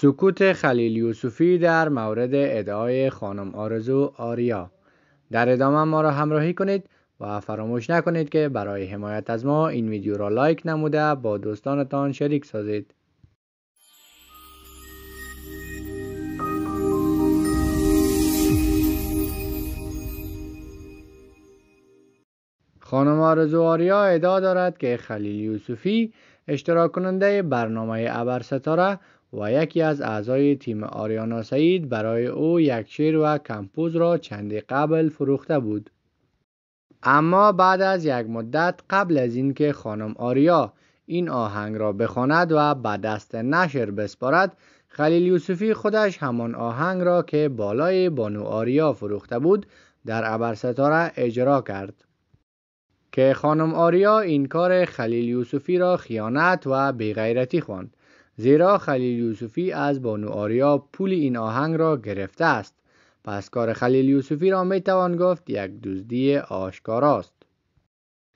سکوت خلیل یوسفی در مورد ادعای خانم آرزو آریا در ادامه ما را همراهی کنید و فراموش نکنید که برای حمایت از ما این ویدیو را لایک نموده با دوستانتان شریک سازید خانم آرزو آریا ادعا دارد که خلیل یوسفی اشتراک کننده برنامه ابر ستاره و یکی از اعضای تیم آریانا سعید برای او یک شعر و کمپوز را چندی قبل فروخته بود اما بعد از یک مدت قبل از اینکه خانم آریا این آهنگ را بخواند و به دست نشر بسپارد خلیل یوسفی خودش همان آهنگ را که بالای بانو آریا فروخته بود در ابرستاره اجرا کرد که خانم آریا این کار خلیل یوسفی را خیانت و بیغیرتی خواند زیرا خلیل یوسفی از بانو آریا پول این آهنگ را گرفته است پس کار خلیل یوسفی را می توان گفت یک دزدی آشکاراست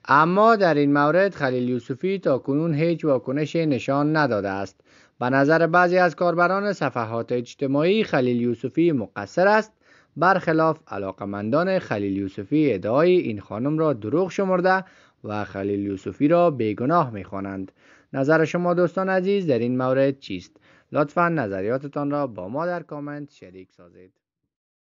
اما در این مورد خلیل یوسفی تا کنون هیچ واکنش نشان نداده است به نظر بعضی از کاربران صفحات اجتماعی خلیل یوسفی مقصر است برخلاف علاقمندان خلیل یوسفی ادعای این خانم را دروغ شمرده و خلیل یوسفی را بیگناه می خوانند نظر شما دوستان عزیز در این مورد چیست لطفا نظریاتتان را با ما در کامنت شریک سازید